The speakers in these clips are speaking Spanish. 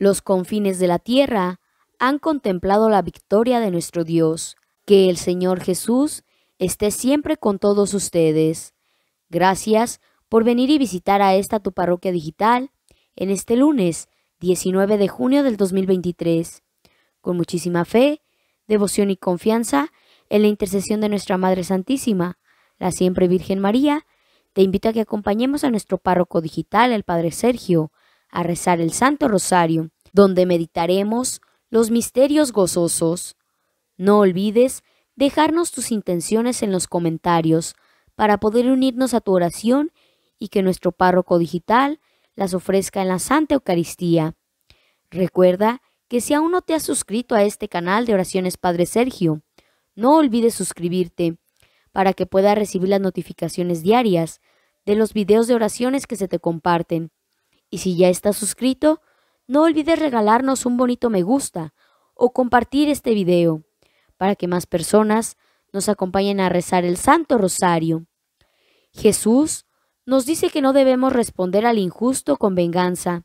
Los confines de la tierra han contemplado la victoria de nuestro Dios. Que el Señor Jesús esté siempre con todos ustedes. Gracias por venir y visitar a esta tu parroquia digital en este lunes 19 de junio del 2023. Con muchísima fe, devoción y confianza en la intercesión de nuestra Madre Santísima, la siempre Virgen María, te invito a que acompañemos a nuestro párroco digital, el Padre Sergio, a rezar el Santo Rosario, donde meditaremos los misterios gozosos. No olvides dejarnos tus intenciones en los comentarios para poder unirnos a tu oración y que nuestro párroco digital las ofrezca en la Santa Eucaristía. Recuerda que si aún no te has suscrito a este canal de oraciones Padre Sergio, no olvides suscribirte para que puedas recibir las notificaciones diarias de los videos de oraciones que se te comparten. Y si ya estás suscrito, no olvides regalarnos un bonito me gusta o compartir este video para que más personas nos acompañen a rezar el Santo Rosario. Jesús nos dice que no debemos responder al injusto con venganza.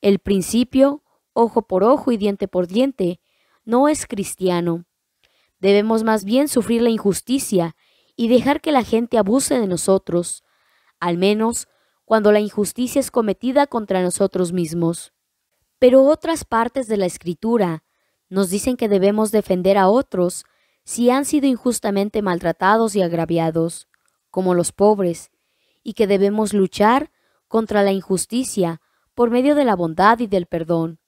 El principio, ojo por ojo y diente por diente, no es cristiano. Debemos más bien sufrir la injusticia y dejar que la gente abuse de nosotros, al menos cuando la injusticia es cometida contra nosotros mismos. Pero otras partes de la Escritura nos dicen que debemos defender a otros si han sido injustamente maltratados y agraviados, como los pobres, y que debemos luchar contra la injusticia por medio de la bondad y del perdón.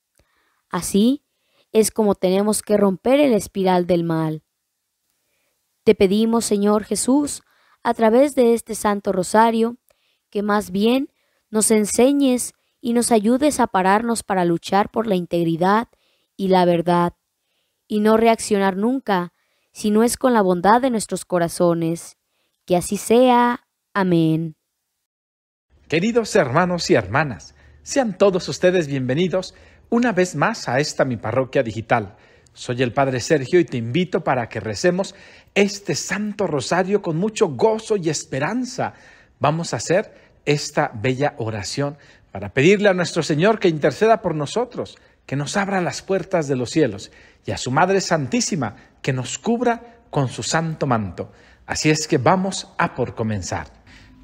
Así es como tenemos que romper el espiral del mal. Te pedimos, Señor Jesús, a través de este Santo Rosario, que más bien nos enseñes y nos ayudes a pararnos para luchar por la integridad y la verdad, y no reaccionar nunca, si no es con la bondad de nuestros corazones. Que así sea. Amén. Queridos hermanos y hermanas, sean todos ustedes bienvenidos una vez más a esta mi parroquia digital. Soy el Padre Sergio y te invito para que recemos este Santo Rosario con mucho gozo y esperanza. Vamos a hacer esta bella oración para pedirle a nuestro Señor que interceda por nosotros, que nos abra las puertas de los cielos y a su Madre Santísima que nos cubra con su santo manto. Así es que vamos a por comenzar.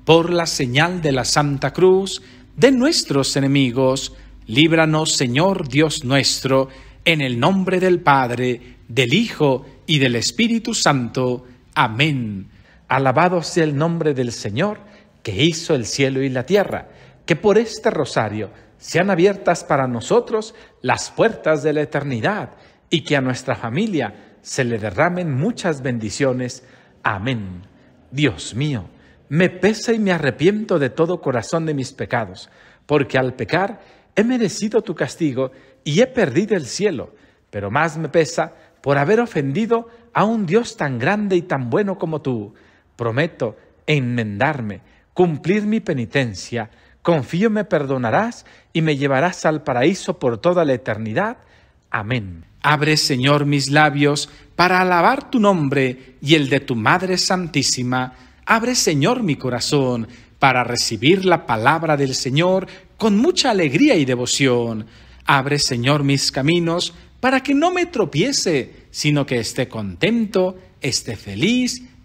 Por la señal de la Santa Cruz de nuestros enemigos, líbranos Señor Dios nuestro, en el nombre del Padre, del Hijo y del Espíritu Santo. Amén. Alabado sea el nombre del Señor que hizo el cielo y la tierra, que por este rosario sean abiertas para nosotros las puertas de la eternidad y que a nuestra familia se le derramen muchas bendiciones. Amén. Dios mío, me pesa y me arrepiento de todo corazón de mis pecados, porque al pecar he merecido tu castigo y he perdido el cielo, pero más me pesa por haber ofendido a un Dios tan grande y tan bueno como tú. Prometo enmendarme cumplir mi penitencia, confío me perdonarás y me llevarás al paraíso por toda la eternidad. Amén. Abre, Señor, mis labios para alabar tu nombre y el de tu Madre Santísima. Abre, Señor, mi corazón para recibir la palabra del Señor con mucha alegría y devoción. Abre, Señor, mis caminos para que no me tropiece, sino que esté contento, esté feliz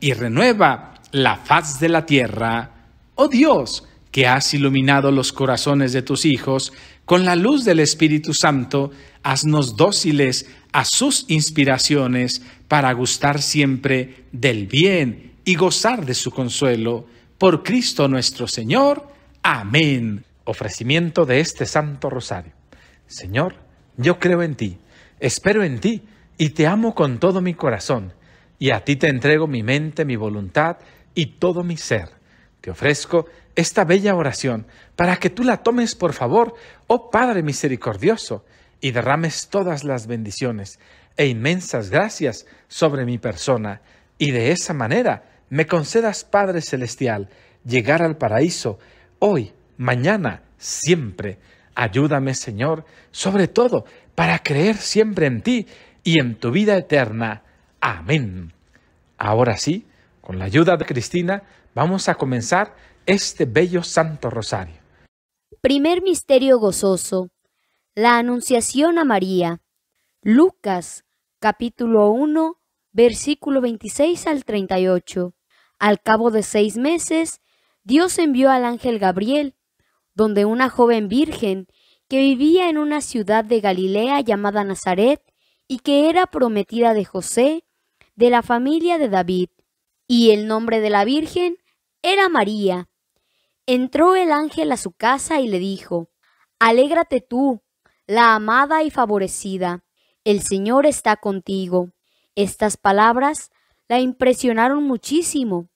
y renueva la faz de la tierra. Oh Dios, que has iluminado los corazones de tus hijos, con la luz del Espíritu Santo, haznos dóciles a sus inspiraciones para gustar siempre del bien y gozar de su consuelo. Por Cristo nuestro Señor. Amén. Ofrecimiento de este Santo Rosario. Señor, yo creo en ti, espero en ti y te amo con todo mi corazón y a ti te entrego mi mente, mi voluntad y todo mi ser. Te ofrezco esta bella oración para que tú la tomes por favor, oh Padre misericordioso, y derrames todas las bendiciones e inmensas gracias sobre mi persona, y de esa manera me concedas, Padre Celestial, llegar al paraíso hoy, mañana, siempre. Ayúdame, Señor, sobre todo, para creer siempre en ti y en tu vida eterna. Amén. Ahora sí, con la ayuda de Cristina, vamos a comenzar este bello Santo Rosario. Primer Misterio Gozoso. La Anunciación a María. Lucas, capítulo 1, versículo 26 al 38. Al cabo de seis meses, Dios envió al ángel Gabriel, donde una joven virgen que vivía en una ciudad de Galilea llamada Nazaret y que era prometida de José, de la familia de David, y el nombre de la Virgen era María. Entró el ángel a su casa y le dijo, Alégrate tú, la amada y favorecida, el Señor está contigo. Estas palabras la impresionaron muchísimo,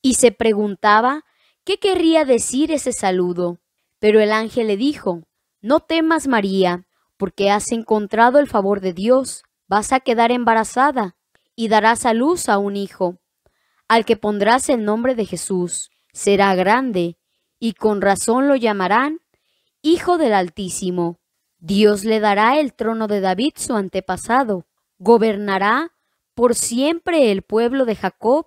y se preguntaba qué querría decir ese saludo. Pero el ángel le dijo, No temas, María, porque has encontrado el favor de Dios, vas a quedar embarazada y darás a luz a un hijo, al que pondrás el nombre de Jesús. Será grande, y con razón lo llamarán Hijo del Altísimo. Dios le dará el trono de David su antepasado. Gobernará por siempre el pueblo de Jacob,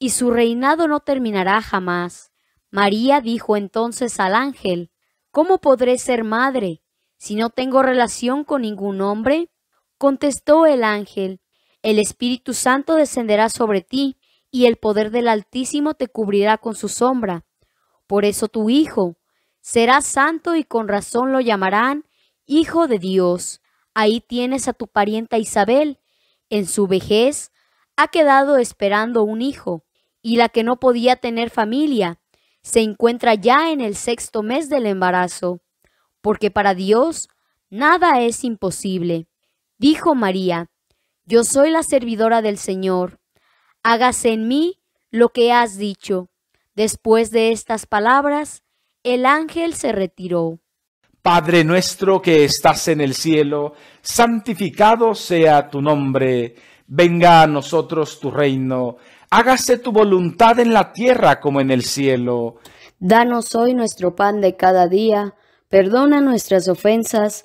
y su reinado no terminará jamás. María dijo entonces al ángel, ¿Cómo podré ser madre si no tengo relación con ningún hombre? Contestó el ángel, el Espíritu Santo descenderá sobre ti, y el poder del Altísimo te cubrirá con su sombra. Por eso tu Hijo será santo y con razón lo llamarán Hijo de Dios. Ahí tienes a tu parienta Isabel. En su vejez ha quedado esperando un hijo, y la que no podía tener familia se encuentra ya en el sexto mes del embarazo, porque para Dios nada es imposible. Dijo María, yo soy la servidora del Señor. Hágase en mí lo que has dicho. Después de estas palabras, el ángel se retiró. Padre nuestro que estás en el cielo, santificado sea tu nombre, venga a nosotros tu reino, hágase tu voluntad en la tierra como en el cielo. Danos hoy nuestro pan de cada día, perdona nuestras ofensas,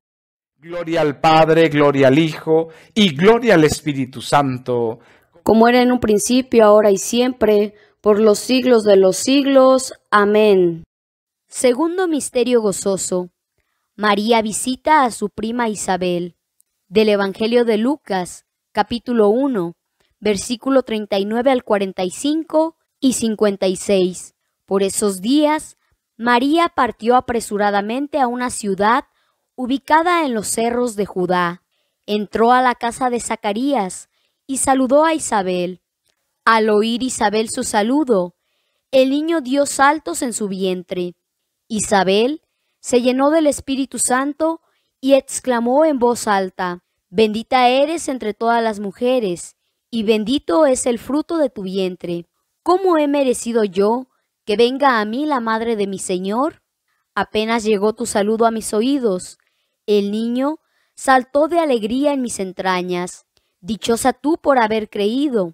Gloria al Padre, gloria al Hijo y gloria al Espíritu Santo. Como era en un principio, ahora y siempre, por los siglos de los siglos. Amén. Segundo misterio gozoso. María visita a su prima Isabel. Del Evangelio de Lucas, capítulo 1, versículo 39 al 45 y 56. Por esos días, María partió apresuradamente a una ciudad ubicada en los cerros de Judá, entró a la casa de Zacarías y saludó a Isabel. Al oír Isabel su saludo, el niño dio saltos en su vientre. Isabel se llenó del Espíritu Santo y exclamó en voz alta, Bendita eres entre todas las mujeres, y bendito es el fruto de tu vientre. ¿Cómo he merecido yo que venga a mí la madre de mi Señor? Apenas llegó tu saludo a mis oídos, el niño saltó de alegría en mis entrañas. Dichosa tú por haber creído,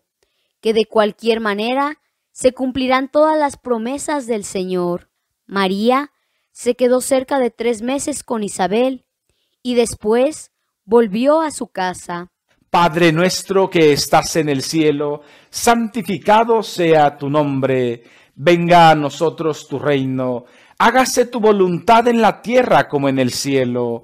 que de cualquier manera se cumplirán todas las promesas del Señor. María se quedó cerca de tres meses con Isabel y después volvió a su casa. Padre nuestro que estás en el cielo, santificado sea tu nombre, venga a nosotros tu reino, hágase tu voluntad en la tierra como en el cielo.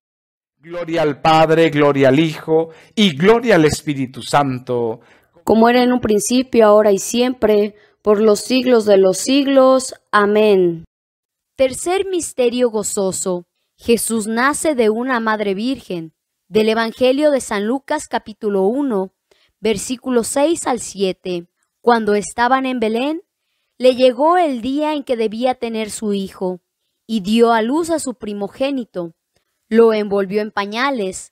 Gloria al Padre, gloria al Hijo y gloria al Espíritu Santo. Como era en un principio, ahora y siempre, por los siglos de los siglos. Amén. Tercer misterio gozoso. Jesús nace de una madre virgen. Del Evangelio de San Lucas capítulo 1, versículos 6 al 7. Cuando estaban en Belén, le llegó el día en que debía tener su hijo, y dio a luz a su primogénito lo envolvió en pañales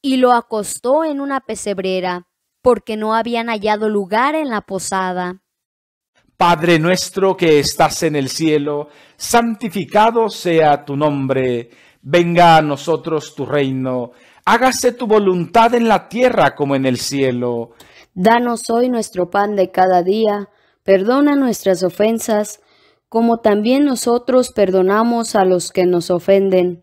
y lo acostó en una pesebrera, porque no habían hallado lugar en la posada. Padre nuestro que estás en el cielo, santificado sea tu nombre, venga a nosotros tu reino, hágase tu voluntad en la tierra como en el cielo. Danos hoy nuestro pan de cada día, perdona nuestras ofensas, como también nosotros perdonamos a los que nos ofenden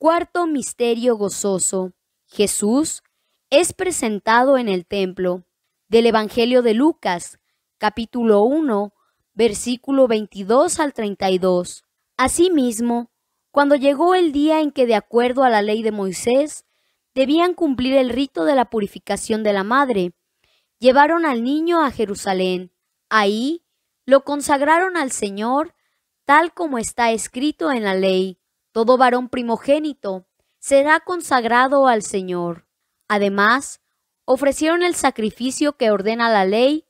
Cuarto misterio gozoso. Jesús es presentado en el templo. Del Evangelio de Lucas, capítulo 1, versículo 22 al 32. Asimismo, cuando llegó el día en que, de acuerdo a la ley de Moisés, debían cumplir el rito de la purificación de la madre, llevaron al niño a Jerusalén. Ahí lo consagraron al Señor, tal como está escrito en la ley todo varón primogénito será consagrado al Señor. Además, ofrecieron el sacrificio que ordena la ley,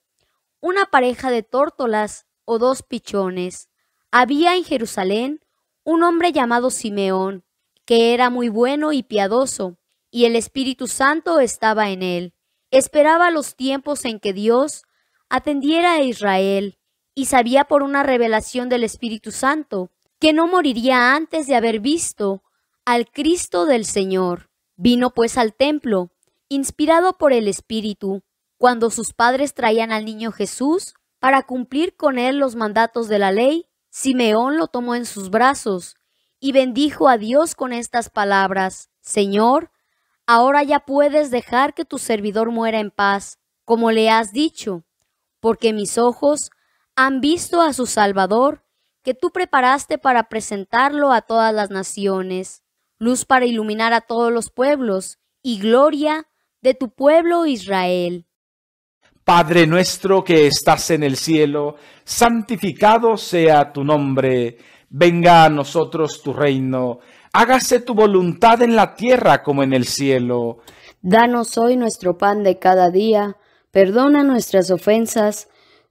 una pareja de tórtolas o dos pichones. Había en Jerusalén un hombre llamado Simeón, que era muy bueno y piadoso, y el Espíritu Santo estaba en él. Esperaba los tiempos en que Dios atendiera a Israel, y sabía por una revelación del Espíritu Santo que no moriría antes de haber visto al Cristo del Señor. Vino pues al templo, inspirado por el Espíritu, cuando sus padres traían al niño Jesús para cumplir con él los mandatos de la ley, Simeón lo tomó en sus brazos y bendijo a Dios con estas palabras, Señor, ahora ya puedes dejar que tu servidor muera en paz, como le has dicho, porque mis ojos han visto a su Salvador, que tú preparaste para presentarlo a todas las naciones, luz para iluminar a todos los pueblos y gloria de tu pueblo Israel. Padre nuestro que estás en el cielo, santificado sea tu nombre, venga a nosotros tu reino, hágase tu voluntad en la tierra como en el cielo. Danos hoy nuestro pan de cada día, perdona nuestras ofensas,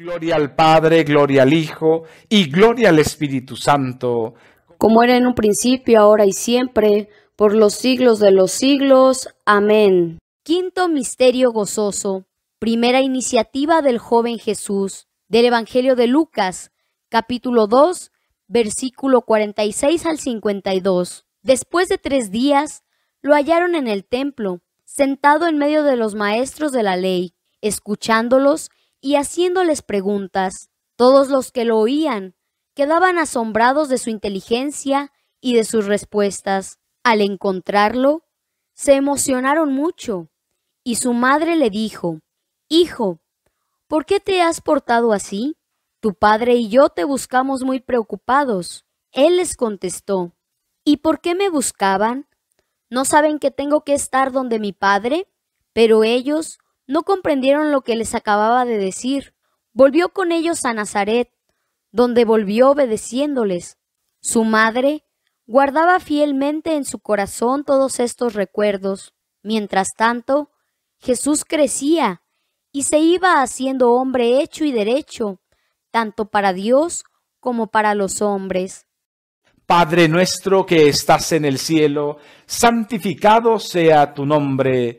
Gloria al Padre, gloria al Hijo y gloria al Espíritu Santo. Como era en un principio, ahora y siempre, por los siglos de los siglos. Amén. Quinto Misterio Gozoso. Primera iniciativa del joven Jesús. Del Evangelio de Lucas, capítulo 2, versículo 46 al 52. Después de tres días, lo hallaron en el templo, sentado en medio de los maestros de la ley, escuchándolos y haciéndoles preguntas, todos los que lo oían quedaban asombrados de su inteligencia y de sus respuestas. Al encontrarlo, se emocionaron mucho, y su madre le dijo, Hijo, ¿por qué te has portado así? Tu padre y yo te buscamos muy preocupados. Él les contestó, ¿Y por qué me buscaban? ¿No saben que tengo que estar donde mi padre? Pero ellos no comprendieron lo que les acababa de decir. Volvió con ellos a Nazaret, donde volvió obedeciéndoles. Su madre guardaba fielmente en su corazón todos estos recuerdos. Mientras tanto, Jesús crecía y se iba haciendo hombre hecho y derecho, tanto para Dios como para los hombres. Padre nuestro que estás en el cielo, santificado sea tu nombre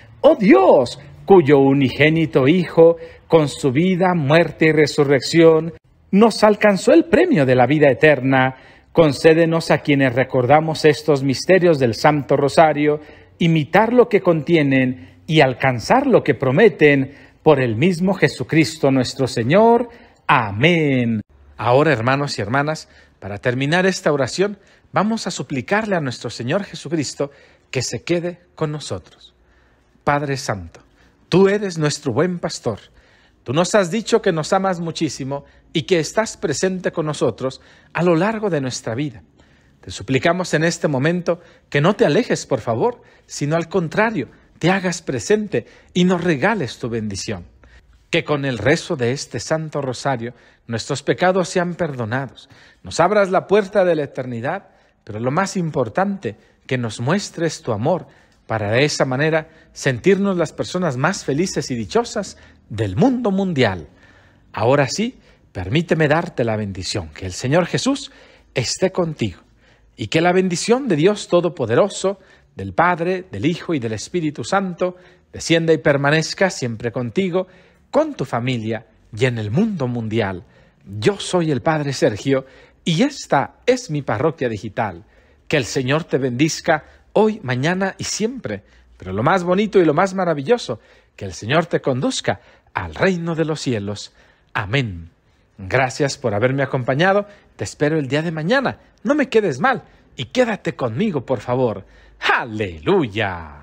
oh Dios, cuyo unigénito Hijo, con su vida, muerte y resurrección, nos alcanzó el premio de la vida eterna, concédenos a quienes recordamos estos misterios del Santo Rosario, imitar lo que contienen y alcanzar lo que prometen por el mismo Jesucristo nuestro Señor. Amén. Ahora, hermanos y hermanas, para terminar esta oración, vamos a suplicarle a nuestro Señor Jesucristo que se quede con nosotros. Padre Santo, tú eres nuestro buen pastor. Tú nos has dicho que nos amas muchísimo y que estás presente con nosotros a lo largo de nuestra vida. Te suplicamos en este momento que no te alejes, por favor, sino al contrario, te hagas presente y nos regales tu bendición. Que con el rezo de este Santo Rosario nuestros pecados sean perdonados, nos abras la puerta de la eternidad, pero lo más importante, que nos muestres tu amor para de esa manera sentirnos las personas más felices y dichosas del mundo mundial. Ahora sí, permíteme darte la bendición, que el Señor Jesús esté contigo y que la bendición de Dios Todopoderoso, del Padre, del Hijo y del Espíritu Santo, descienda y permanezca siempre contigo, con tu familia y en el mundo mundial. Yo soy el Padre Sergio y esta es mi parroquia digital. Que el Señor te bendizca hoy, mañana y siempre pero lo más bonito y lo más maravilloso, que el Señor te conduzca al reino de los cielos. Amén. Gracias por haberme acompañado. Te espero el día de mañana. No me quedes mal y quédate conmigo, por favor. Aleluya.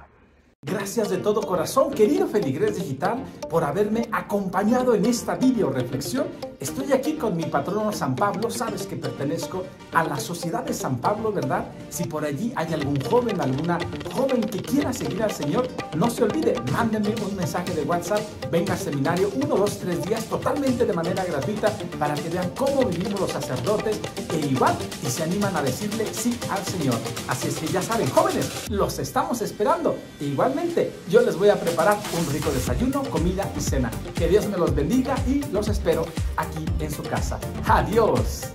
Gracias de todo corazón, querido Feligrés Digital, por haberme acompañado en esta video reflexión. Estoy aquí con mi patrono San Pablo, sabes que pertenezco a la Sociedad de San Pablo, ¿verdad? Si por allí hay algún joven, alguna joven que quiera seguir al Señor, no se olvide, mándenme un mensaje de WhatsApp, venga al seminario uno, dos, tres días totalmente de manera gratuita para que vean cómo vivimos los sacerdotes e igual y se animan a decirle sí al Señor. Así es que ya saben, jóvenes, los estamos esperando. igual yo les voy a preparar un rico desayuno, comida y cena. Que Dios me los bendiga y los espero aquí en su casa. Adiós.